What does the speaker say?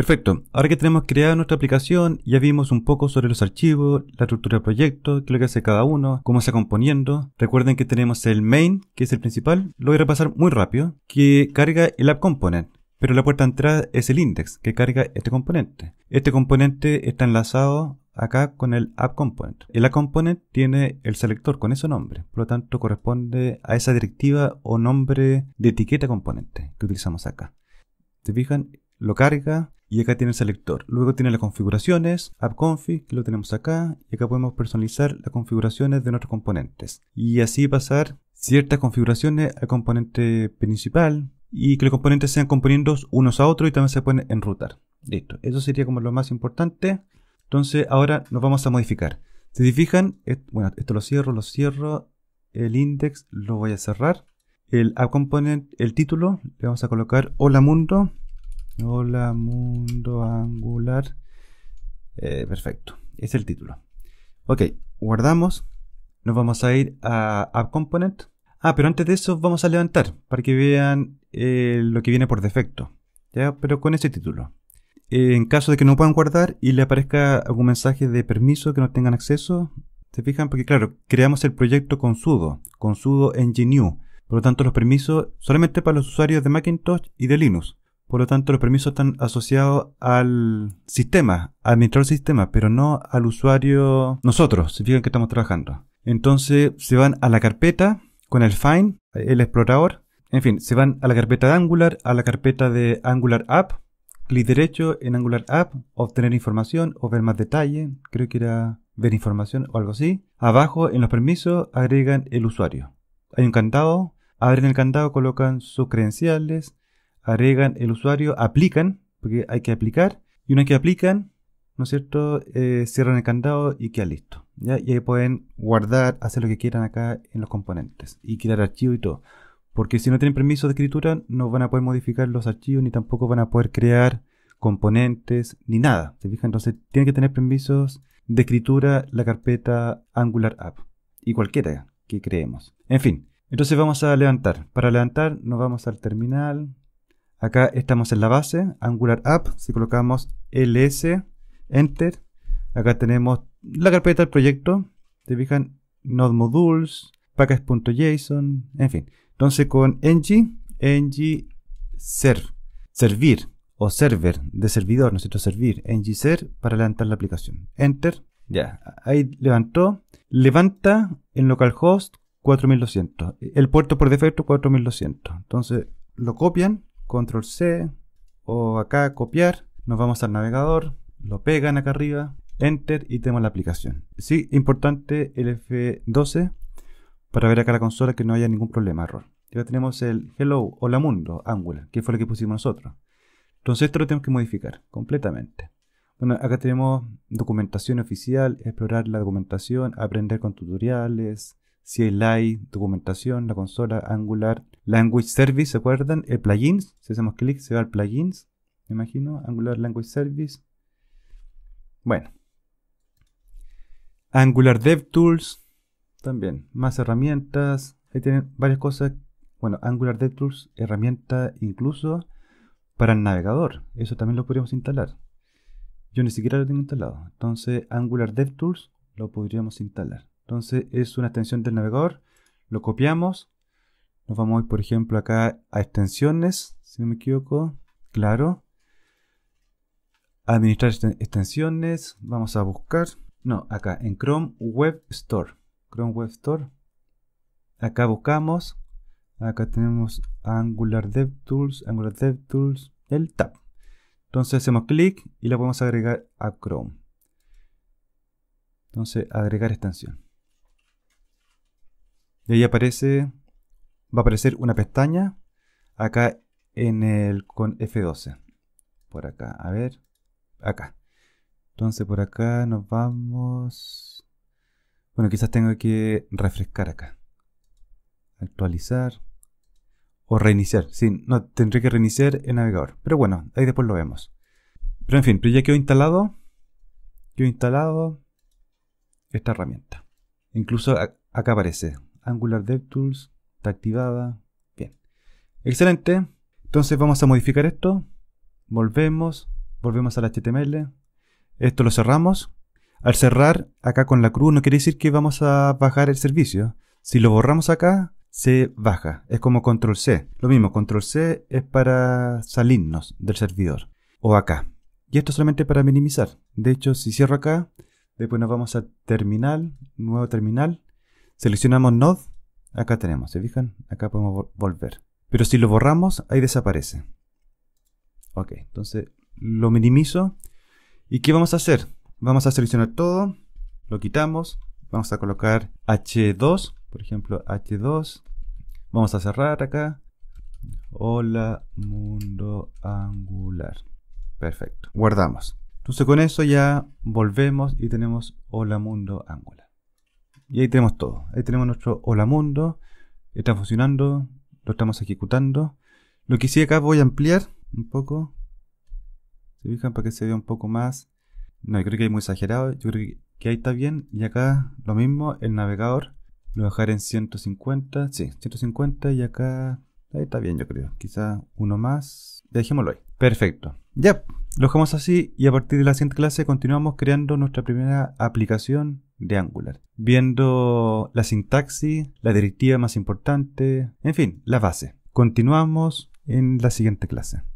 Perfecto, ahora que tenemos creada nuestra aplicación, ya vimos un poco sobre los archivos, la estructura del proyecto, qué es lo que hace cada uno, cómo se está componiendo. Recuerden que tenemos el main, que es el principal, lo voy a repasar muy rápido, que carga el app component, pero la puerta de entrada es el index, que carga este componente. Este componente está enlazado acá con el app component. El app component tiene el selector con ese nombre, por lo tanto corresponde a esa directiva o nombre de etiqueta componente que utilizamos acá. ¿Se fijan? Lo carga, y acá tiene el selector. Luego tiene las configuraciones, AppConfig, que lo tenemos acá, y acá podemos personalizar las configuraciones de nuestros componentes. Y así pasar ciertas configuraciones al componente principal y que los componentes sean componiendo unos a otros y también se pueden enrutar. Listo, eso sería como lo más importante. Entonces ahora nos vamos a modificar. Si se fijan, bueno, esto lo cierro, lo cierro, el index lo voy a cerrar. El app component, el título, le vamos a colocar hola mundo Hola mundo angular. Eh, perfecto, es el título. Ok, guardamos. Nos vamos a ir a App Component. Ah, pero antes de eso vamos a levantar para que vean eh, lo que viene por defecto. ¿ya? Pero con ese título. Eh, en caso de que no puedan guardar y le aparezca algún mensaje de permiso que no tengan acceso, ¿se fijan? Porque claro, creamos el proyecto con sudo, con sudo new. Por lo tanto, los permisos solamente para los usuarios de Macintosh y de Linux. Por lo tanto, los permisos están asociados al sistema, al administrador del sistema, pero no al usuario nosotros, Si fijan que estamos trabajando. Entonces se van a la carpeta con el find, el explorador. En fin, se van a la carpeta de Angular, a la carpeta de Angular App, clic derecho en Angular App, obtener información o ver más detalle, creo que era ver información o algo así. Abajo en los permisos agregan el usuario. Hay un candado, abren el candado, colocan sus credenciales, agregan el usuario, aplican, porque hay que aplicar, y una vez que aplican, ¿no es cierto? Eh, cierran el candado y queda listo. ¿ya? Y ahí pueden guardar, hacer lo que quieran acá en los componentes y crear archivos y todo. Porque si no tienen permiso de escritura, no van a poder modificar los archivos ni tampoco van a poder crear componentes ni nada. ¿Se fijan? Entonces tienen que tener permisos de escritura la carpeta Angular App y cualquiera que creemos. En fin, entonces vamos a levantar. Para levantar nos vamos al terminal, Acá estamos en la base, Angular App, si colocamos ls, enter, acá tenemos la carpeta del proyecto, te fijan, node modules, package.json, en fin. Entonces con ng, ng ser, servir o server de servidor, ¿no Servir, ng ser para levantar la aplicación. Enter, ya, ahí levantó. Levanta en localhost 4200. El puerto por defecto 4200. Entonces lo copian control C o acá copiar, nos vamos al navegador, lo pegan acá arriba, enter y tenemos la aplicación. Sí, importante el F12 para ver acá la consola que no haya ningún problema, error. Ya tenemos el hello, hola mundo, Angular, que fue lo que pusimos nosotros. Entonces esto lo tenemos que modificar completamente. Bueno, acá tenemos documentación oficial, explorar la documentación, aprender con tutoriales, CLI, documentación, la consola, Angular, Language Service, ¿se acuerdan? El plugins, si hacemos clic se va al plugins, me imagino, Angular Language Service. Bueno. Angular DevTools, también, más herramientas, ahí tienen varias cosas. Bueno, Angular DevTools, herramienta incluso para el navegador, eso también lo podríamos instalar. Yo ni siquiera lo tengo instalado, entonces Angular DevTools lo podríamos instalar. Entonces es una extensión del navegador. Lo copiamos. Nos vamos, por ejemplo, acá a extensiones, si no me equivoco. Claro. Administrar extensiones. Vamos a buscar. No, acá en Chrome Web Store. Chrome Web Store. Acá buscamos. Acá tenemos Angular DevTools, Angular DevTools, el tab. Entonces hacemos clic y la podemos agregar a Chrome. Entonces agregar extensión. Y ahí aparece, va a aparecer una pestaña acá en el con F12. Por acá, a ver, acá. Entonces por acá nos vamos. Bueno, quizás tengo que refrescar acá. Actualizar. O reiniciar. Sí, no, tendré que reiniciar el navegador. Pero bueno, ahí después lo vemos. Pero en fin, pero ya quedó instalado. Quedó instalado esta herramienta. Incluso acá aparece Angular DevTools está activada. Bien. Excelente. Entonces vamos a modificar esto. Volvemos. Volvemos al HTML. Esto lo cerramos. Al cerrar acá con la cruz no quiere decir que vamos a bajar el servicio. Si lo borramos acá, se baja. Es como control C. Lo mismo, control C es para salirnos del servidor. O acá. Y esto solamente para minimizar. De hecho, si cierro acá, después nos vamos a terminal, nuevo terminal. Seleccionamos Node, acá tenemos, ¿se fijan? Acá podemos volver. Pero si lo borramos, ahí desaparece. Ok, entonces lo minimizo. ¿Y qué vamos a hacer? Vamos a seleccionar todo, lo quitamos, vamos a colocar H2, por ejemplo, H2. Vamos a cerrar acá. Hola, mundo angular. Perfecto, guardamos. Entonces con eso ya volvemos y tenemos hola, mundo angular. Y ahí tenemos todo. Ahí tenemos nuestro hola mundo. Está funcionando. Lo estamos ejecutando. Lo que hice acá voy a ampliar un poco. Se fijan para que se vea un poco más. No, yo creo que hay muy exagerado. Yo creo que ahí está bien. Y acá lo mismo, el navegador. Lo voy a dejar en 150. Sí, 150. Y acá. Ahí está bien, yo creo. Quizá uno más. Dejémoslo ahí. Perfecto. Ya, lo dejamos así y a partir de la siguiente clase continuamos creando nuestra primera aplicación de Angular, viendo la sintaxis, la directiva más importante, en fin, la base. Continuamos en la siguiente clase.